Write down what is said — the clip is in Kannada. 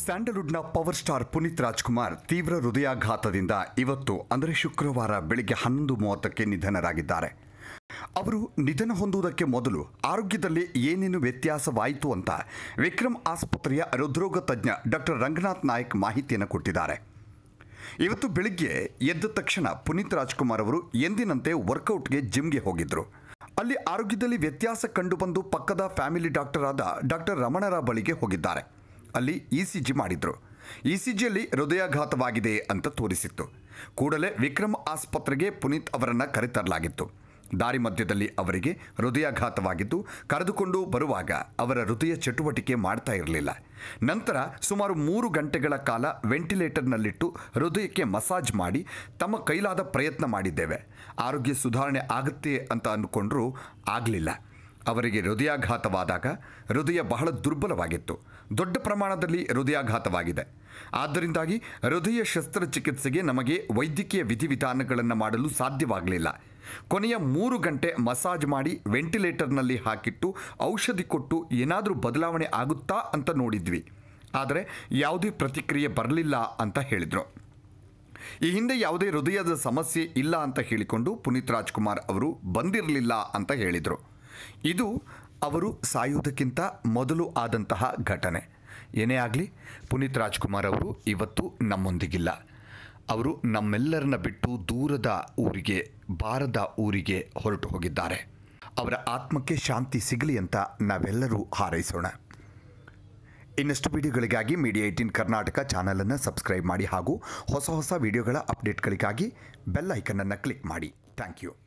ಸ್ಯಾಂಡಲ್ವುಡ್ನ ಪವರ್ ಸ್ಟಾರ್ ಪುನೀತ್ ರಾಜ್ಕುಮಾರ್ ತೀವ್ರ ಹೃದಯಾಘಾತದಿಂದ ಇವತ್ತು ಅಂದರೆ ಶುಕ್ರವಾರ ಬೆಳಿಗ್ಗೆ ಹನ್ನೊಂದು ಮೂವತ್ತಕ್ಕೆ ನಿಧನರಾಗಿದ್ದಾರೆ ಅವರು ನಿಧನ ಹೊಂದುವುದಕ್ಕೆ ಮೊದಲು ಆರೋಗ್ಯದಲ್ಲಿ ಏನೇನು ವ್ಯತ್ಯಾಸವಾಯಿತು ಅಂತ ವಿಕ್ರಮ್ ಆಸ್ಪತ್ರೆಯ ಹೃದ್ರೋಗ ತಜ್ಞ ಡಾಕ್ಟರ್ ರಂಗನಾಥ್ ನಾಯಕ್ ಮಾಹಿತಿಯನ್ನು ಕೊಟ್ಟಿದ್ದಾರೆ ಇವತ್ತು ಬೆಳಿಗ್ಗೆ ಎದ್ದ ತಕ್ಷಣ ಪುನೀತ್ ರಾಜ್ಕುಮಾರ್ ಅವರು ಎಂದಿನಂತೆ ವರ್ಕೌಟ್ಗೆ ಜಿಮ್ಗೆ ಹೋಗಿದ್ದರು ಅಲ್ಲಿ ಆರೋಗ್ಯದಲ್ಲಿ ವ್ಯತ್ಯಾಸ ಕಂಡುಬಂದು ಪಕ್ಕದ ಫ್ಯಾಮಿಲಿ ಡಾಕ್ಟರ್ ಆದ ಡಾಕ್ಟರ್ ರಮಣರ ಬಳಿಗೆ ಹೋಗಿದ್ದಾರೆ ಅಲ್ಲಿ ಇ ಸಿ ಜಿ ಮಾಡಿದ್ರು ಇ ಸಿ ಜಿಯಲ್ಲಿ ಹೃದಯಾಘಾತವಾಗಿದೆ ಅಂತ ತೋರಿಸಿತ್ತು ಕೂಡಲೇ ವಿಕ್ರಮ್ ಆಸ್ಪತ್ರೆಗೆ ಪುನೀತ್ ಅವರನ್ನು ಕರೆತರಲಾಗಿತ್ತು ದಾರಿ ಮಧ್ಯದಲ್ಲಿ ಅವರಿಗೆ ಹೃದಯಾಘಾತವಾಗಿದ್ದು ಕರೆದುಕೊಂಡು ಬರುವಾಗ ಅವರ ಹೃದಯ ಚಟುವಟಿಕೆ ಮಾಡ್ತಾ ಇರಲಿಲ್ಲ ನಂತರ ಸುಮಾರು ಮೂರು ಗಂಟೆಗಳ ಕಾಲ ವೆಂಟಿಲೇಟರ್ನಲ್ಲಿಟ್ಟು ಹೃದಯಕ್ಕೆ ಮಸಾಜ್ ಮಾಡಿ ತಮ್ಮ ಕೈಲಾದ ಪ್ರಯತ್ನ ಮಾಡಿದ್ದೇವೆ ಆರೋಗ್ಯ ಸುಧಾರಣೆ ಆಗುತ್ತೆ ಅಂತ ಅಂದ್ಕೊಂಡ್ರೂ ಆಗಲಿಲ್ಲ ಅವರಿಗೆ ಹೃದಯಾಘಾತವಾದಾಗ ಹೃದಯ ಬಹಳ ದುರ್ಬಲವಾಗಿತ್ತು ದೊಡ್ಡ ಪ್ರಮಾಣದಲ್ಲಿ ಹೃದಯಾಘಾತವಾಗಿದೆ ಆದ್ದರಿಂದಾಗಿ ಹೃದಯ ಶಸ್ತ್ರಚಿಕಿತ್ಸೆಗೆ ನಮಗೆ ವೈದ್ಯಕೀಯ ವಿಧಿವಿಧಾನಗಳನ್ನು ಮಾಡಲು ಸಾಧ್ಯವಾಗಲಿಲ್ಲ ಕೊನೆಯ ಮೂರು ಗಂಟೆ ಮಸಾಜ್ ಮಾಡಿ ವೆಂಟಿಲೇಟರ್ನಲ್ಲಿ ಹಾಕಿಟ್ಟು ಔಷಧಿ ಕೊಟ್ಟು ಏನಾದರೂ ಬದಲಾವಣೆ ಆಗುತ್ತಾ ಅಂತ ನೋಡಿದ್ವಿ ಆದರೆ ಯಾವುದೇ ಪ್ರತಿಕ್ರಿಯೆ ಬರಲಿಲ್ಲ ಅಂತ ಹೇಳಿದರು ಈ ಹಿಂದೆ ಯಾವುದೇ ಹೃದಯದ ಸಮಸ್ಯೆ ಇಲ್ಲ ಅಂತ ಹೇಳಿಕೊಂಡು ಪುನೀತ್ ರಾಜ್ಕುಮಾರ್ ಅವರು ಬಂದಿರಲಿಲ್ಲ ಅಂತ ಹೇಳಿದರು ಇದು ಅವರು ಸಾಯುವುದಕ್ಕಿಂತ ಮೊದಲು ಆದಂತಹ ಘಟನೆ ಏನೇ ಆಗಲಿ ಪುನೀತ್ ರಾಜ್ಕುಮಾರ್ ಅವರು ಇವತ್ತು ನಮ್ಮೊಂದಿಗಿಲ್ಲ ಅವರು ನಮ್ಮೆಲ್ಲರನ್ನ ಬಿಟ್ಟು ದೂರದ ಊರಿಗೆ ಬಾರದ ಊರಿಗೆ ಹೊರಟು ಹೋಗಿದ್ದಾರೆ ಅವರ ಆತ್ಮಕ್ಕೆ ಶಾಂತಿ ಸಿಗಲಿ ಅಂತ ನಾವೆಲ್ಲರೂ ಹಾರೈಸೋಣ ಇನ್ನಷ್ಟು ವಿಡಿಯೋಗಳಿಗಾಗಿ ಮೀಡಿಯಾ ಏಯ್ಟೀನ್ ಕರ್ನಾಟಕ ಚಾನಲನ್ನು ಸಬ್ಸ್ಕ್ರೈಬ್ ಮಾಡಿ ಹಾಗೂ ಹೊಸ ಹೊಸ ವಿಡಿಯೋಗಳ ಅಪ್ಡೇಟ್ಗಳಿಗಾಗಿ ಬೆಲ್ ಐಕನನ್ನು ಕ್ಲಿಕ್ ಮಾಡಿ ಥ್ಯಾಂಕ್ ಯು